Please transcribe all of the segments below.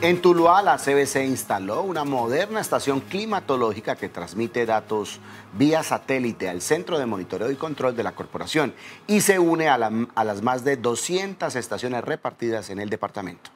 En Tuluá, la CBC instaló una moderna estación climatológica que transmite datos vía satélite al Centro de Monitoreo y Control de la Corporación y se une a, las más de 200 estaciones repartidas en el departamento.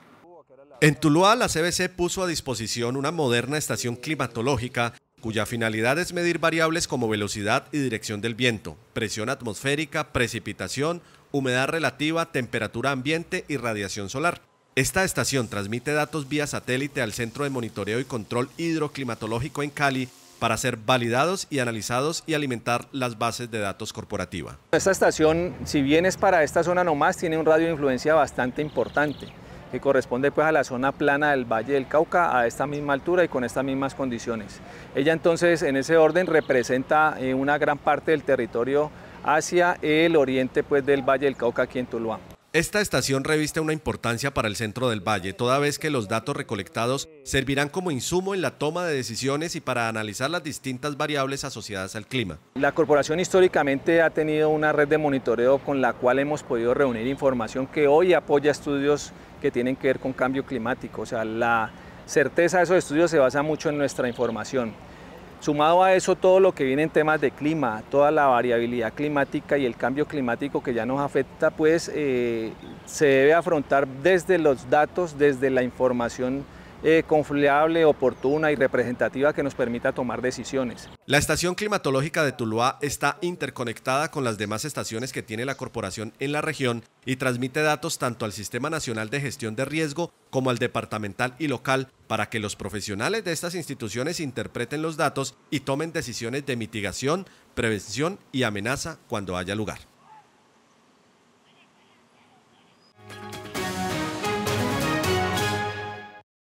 En Tuluá, la CBC puso a disposición una moderna estación climatológica cuya finalidad es medir variables como velocidad y dirección del viento, presión atmosférica, precipitación, humedad relativa, temperatura ambiente y radiación solar. Esta estación transmite datos vía satélite al Centro de Monitoreo y Control Hidroclimatológico en Cali para ser validados y analizados y alimentar las bases de datos corporativa. Esta estación, si bien es para esta zona nomás, tiene un radio de influencia bastante importante, que corresponde pues a la zona plana del Valle del Cauca, a esta misma altura y con estas mismas condiciones. Ella entonces, en ese orden, representa eh, una gran parte del territorio hacia el oriente pues, del Valle del Cauca, aquí en Tuluá. Esta estación reviste una importancia para el centro del valle, toda vez que los datos recolectados servirán como insumo en la toma de decisiones y para analizar las distintas variables asociadas al clima. La corporación históricamente ha tenido una red de monitoreo con la cual hemos podido reunir información que hoy apoya estudios que tienen que ver con cambio climático. O sea, la certeza de esos estudios se basa mucho en nuestra información. Sumado a eso todo lo que viene en temas de clima, toda la variabilidad climática y el cambio climático que ya nos afecta, pues eh, se debe afrontar desde los datos, desde la información eh, confiable, oportuna y representativa que nos permita tomar decisiones. La estación climatológica de Tuluá está interconectada con las demás estaciones que tiene la corporación en la región y transmite datos tanto al Sistema Nacional de Gestión de Riesgo como al departamental y local para que los profesionales de estas instituciones interpreten los datos y tomen decisiones de mitigación, prevención y amenaza cuando haya lugar.